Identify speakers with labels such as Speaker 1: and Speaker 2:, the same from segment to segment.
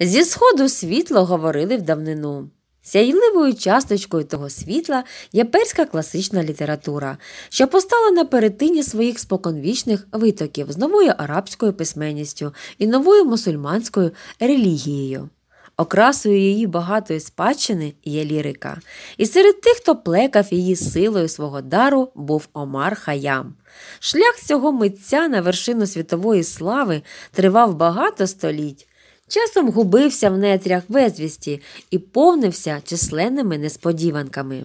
Speaker 1: Зі сходу світло говорили в давнину. Сяйливою часточкою того світла є перська класична література, що постала на перетині своїх споконвічних витоків з новою арабською письменністю і новою мусульманською релігією. Окрасою її багатої спадщини є лірика. І серед тих, хто плекав її силою свого дару, був Омар Хаям. Шлях цього митця на вершину світової слави тривав багато століть часом губився в нетрях безвісті і повнився численними несподіванками.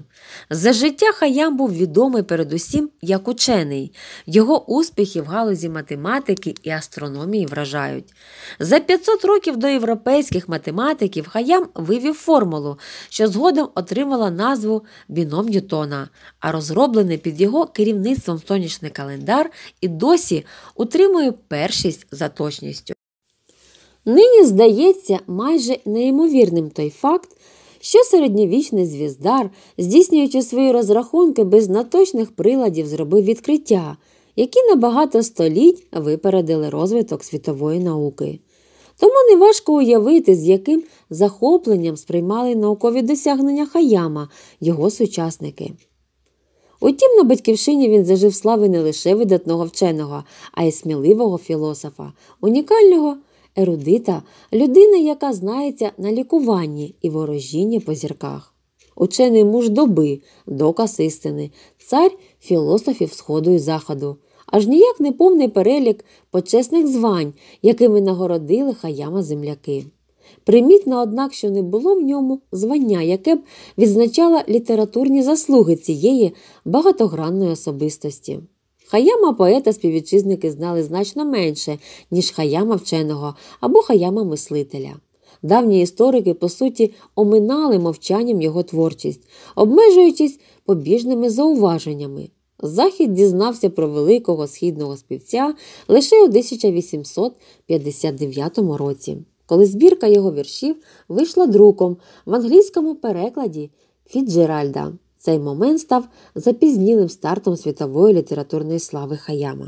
Speaker 1: За життя Хаям був відомий передусім як учений, його успіхи в галузі математики і астрономії вражають. За 500 років до європейських математиків Хаям вивів формулу, що згодом отримала назву біном Ньютона, а розроблений під його керівництвом сонячний календар і досі утримує першість за точністю. Нині здається майже неймовірним той факт, що середньовічний звіздар, здійснюючи свої розрахунки без наточних приладів, зробив відкриття, які на багато століть випередили розвиток світової науки. Тому неважко уявити, з яким захопленням сприймали наукові досягнення Хаяма його сучасники. Утім, на батьківщині він зажив слави не лише видатного вченого, а й сміливого філософа, унікального Ерудита людина, яка знається на лікуванні і ворожінні по зірках. Учений муж доби, доказ істини, цар філософів Сходу і Заходу, аж ніяк не повний перелік почесних звань, якими нагородили хаяма земляки. Примітно, однак, що не було в ньому звання, яке б відзначало літературні заслуги цієї багатогранної особистості. Хаяма поета співвітчизники знали значно менше, ніж хаяма вченого або хаяма мислителя. Давні історики, по суті, оминали мовчанням його творчість, обмежуючись побіжними зауваженнями. Захід дізнався про великого східного співця лише у 1859 році, коли збірка його віршів вийшла друком в англійському перекладі Фіджеральда. Цей момент став запізнілим стартом світової літературної слави Хаяма.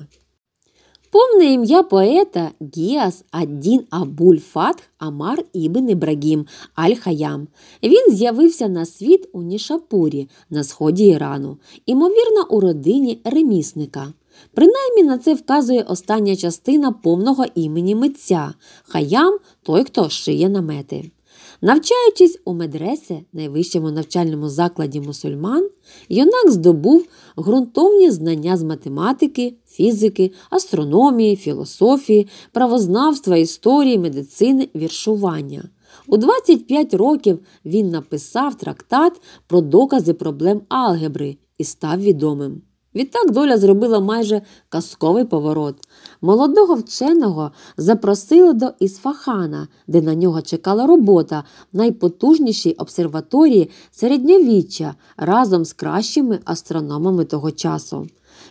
Speaker 1: Повне ім'я поета Гіас Аддін Абуль Фатх Амар Ібн Ібрагім Аль-Хаям. Він з'явився на світ у Нішапурі на сході Ірану, імовірно, у родині ремісника. Принаймні на це вказує остання частина повного імені митця Хаям той, хто шиє намети. Навчаючись у медресе, найвищому навчальному закладі мусульман, юнак здобув ґрунтовні знання з математики, фізики, астрономії, філософії, правознавства, історії, медицини, віршування. У 25 років він написав трактат про докази проблем алгебри і став відомим. Відтак доля зробила майже казковий поворот. Молодого вченого запросили до Ісфахана, де на нього чекала робота в найпотужнішій обсерваторії середньовіччя разом з кращими астрономами того часу.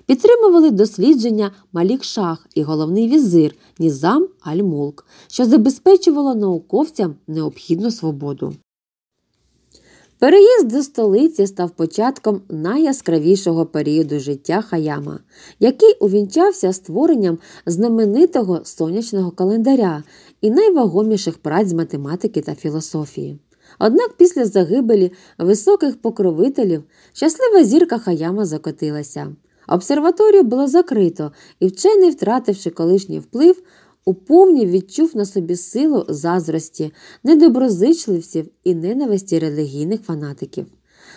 Speaker 1: Підтримували дослідження Малік Шах і головний візир Нізам Альмулк, що забезпечувало науковцям необхідну свободу. Переїзд до столиці став початком найяскравішого періоду життя Хаяма, який увінчався створенням знаменитого сонячного календаря і найвагоміших праць з математики та філософії. Однак після загибелі високих покровителів щаслива зірка Хаяма закотилася. Обсерваторію було закрито і вчений, втративши колишній вплив, уповні відчув на собі силу заздрості, недоброзичливців і ненависті релігійних фанатиків.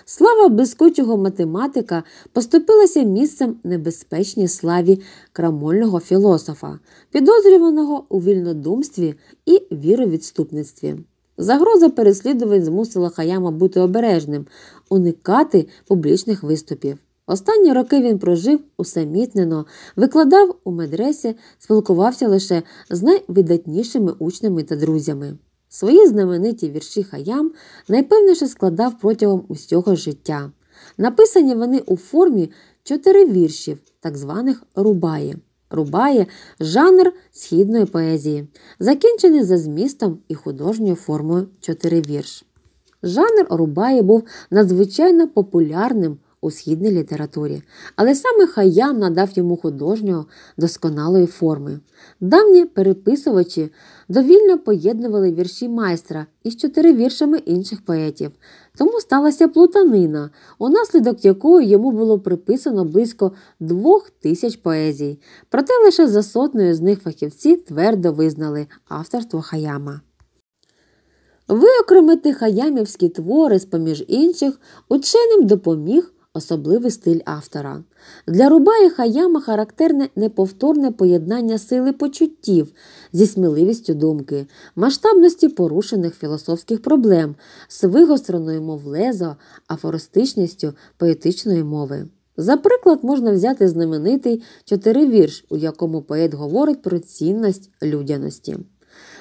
Speaker 1: Слава блискучого математика поступилася місцем небезпечній славі крамольного філософа, підозрюваного у вільнодумстві і віровідступництві. Загроза переслідувань змусила Хаяма бути обережним, уникати публічних виступів. Останні роки він прожив усамітнено, викладав у медресі, спілкувався лише з найвидатнішими учнями та друзями. Свої знамениті вірші хаям найпевніше складав протягом усього життя. Написані вони у формі чотири віршів, так званих рубаї. Рубаї жанр східної поезії, закінчений за змістом і художньою формою чотири вірш. Жанр рубаї був надзвичайно популярним у східній літературі, але саме Хаям надав йому художнього досконалої форми. Давні переписувачі довільно поєднували вірші майстра із чотири віршами інших поетів. Тому сталася плутанина, унаслідок якої йому було приписано близько двох тисяч поезій. Проте лише за сотнею з них фахівці твердо визнали авторство Хаяма. Виокремити хаямівські твори з поміж інших ученим допоміг особливий стиль автора. Для Рубаї Хаяма характерне неповторне поєднання сили почуттів зі сміливістю думки, масштабності порушених філософських проблем з вигостреною мовлезо, афористичністю поетичної мови. За приклад, можна взяти знаменитий чотиривірш, у якому поет говорить про цінність людяності.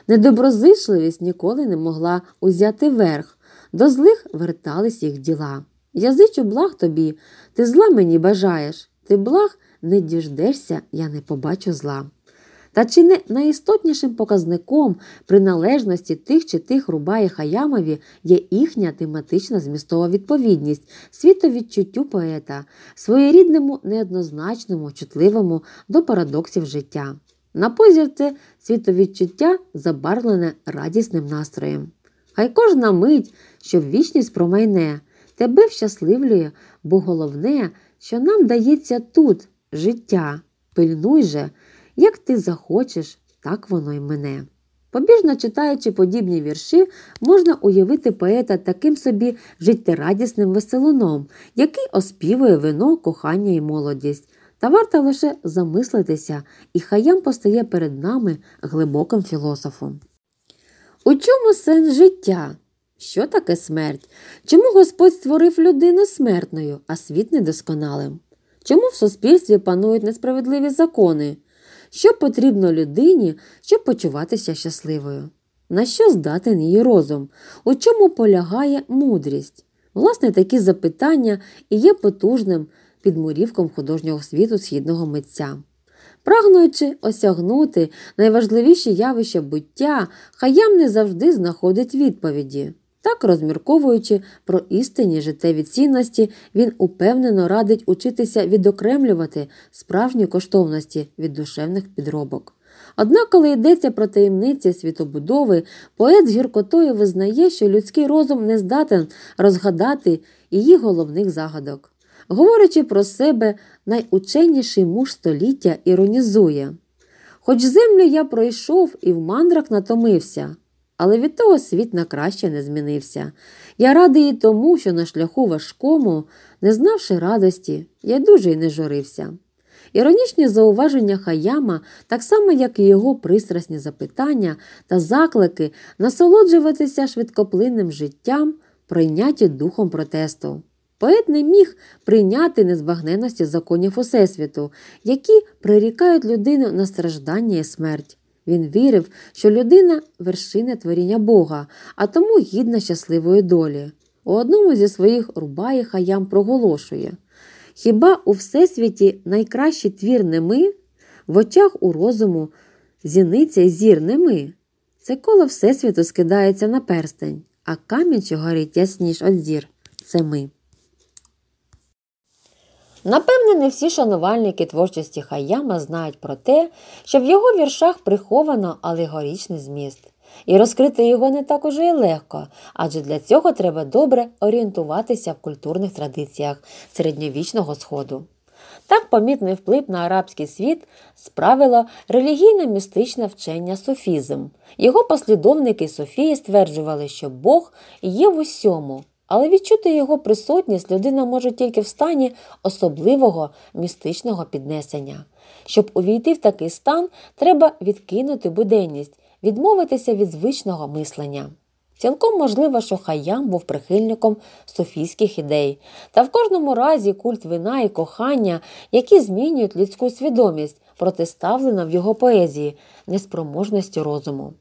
Speaker 1: Недоброзичливість ніколи не могла узяти верх, до злих вертались їх діла. Язичу благ тобі, ти зла мені бажаєш, ти благ не діждешся, я не побачу зла. Та чи не найістотнішим показником приналежності тих чи тих рубає хаямові є їхня тематична змістова відповідність, світовідчуттю поета, своєрідному, неоднозначному, чутливому до парадоксів життя? На позір це світовідчуття забарвлене радісним настроєм. Хай кожна мить, що вічність промайне тебе щасливлює, бо головне, що нам дається тут життя. Пильнуй же, як ти захочеш, так воно й мене. Побіжно читаючи подібні вірші, можна уявити поета таким собі життєрадісним веселуном, який оспівує вино, кохання і молодість. Та варто лише замислитися, і хаям постає перед нами глибоким філософом. У чому сенс життя? Що таке смерть? Чому Господь створив людину смертною, а світ недосконалим? Чому в суспільстві панують несправедливі закони? Що потрібно людині, щоб почуватися щасливою? На що здатен її розум? У чому полягає мудрість? Власне, такі запитання і є потужним підмурівком художнього світу східного митця. Прагнуючи осягнути найважливіші явища буття, хаям не завжди знаходить відповіді. Так, розмірковуючи про істинні життєві цінності, він упевнено радить учитися відокремлювати справжні коштовності від душевних підробок. Однак, коли йдеться про таємниці світобудови, поет з гіркотою визнає, що людський розум не здатен розгадати її головних загадок. Говорячи про себе, найученіший муж століття іронізує. Хоч землю я пройшов і в мандрах натомився. Але від того світ на краще не змінився. Я радий і тому, що на шляху важкому, не знавши радості, я дуже й не журився. Іронічні зауваження Хаяма, так само, як і його пристрасні запитання та заклики насолоджуватися швидкоплинним життям, прийняті духом протесту. Поет не міг прийняти незбагненості законів Усесвіту, які прирікають людину на страждання і смерть. Він вірив, що людина вершина творіння Бога, а тому гідна щасливої долі. У одному зі своїх Рубає хаям проголошує Хіба у всесвіті найкращий твір не ми, в очах у розуму, зіниця й зір не ми. Це коло Всесвіту скидається на перстень, а камінь, що горить ясніш от зір, це ми. Напевне, не всі шанувальники творчості Хаяма знають про те, що в його віршах приховано алегорічний зміст. І розкрити його не так уже і легко, адже для цього треба добре орієнтуватися в культурних традиціях середньовічного сходу. Так помітний вплив на арабський світ справило релігійно містичне вчення суфізм. Його послідовники Софії стверджували, що Бог є в усьому але відчути його присутність людина може тільки в стані особливого містичного піднесення. Щоб увійти в такий стан, треба відкинути буденність, відмовитися від звичного мислення. Цілком можливо, що Хаям був прихильником софійських ідей, та в кожному разі культ вина і кохання, які змінюють людську свідомість, протиставлена в його поезії, неспроможності розуму.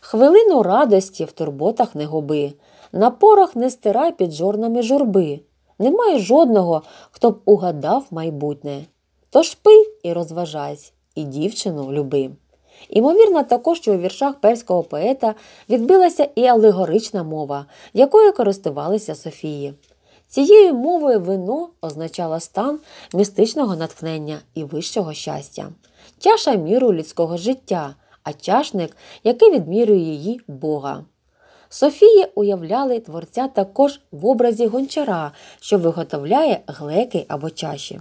Speaker 1: Хвилину радості в турботах не губи, на порах не стирай під жорнами журби. Немає жодного, хто б угадав майбутнє. Тож пий і розважайся, і дівчину люби. Імовірно, також що у віршах перського поета відбилася і алегорична мова, якою користувалися Софії. Цією мовою вино означало стан містичного натхнення і вищого щастя, чаша міру людського життя а чашник, який відмірює її Бога. Софії уявляли творця також в образі гончара, що виготовляє глеки або чаші.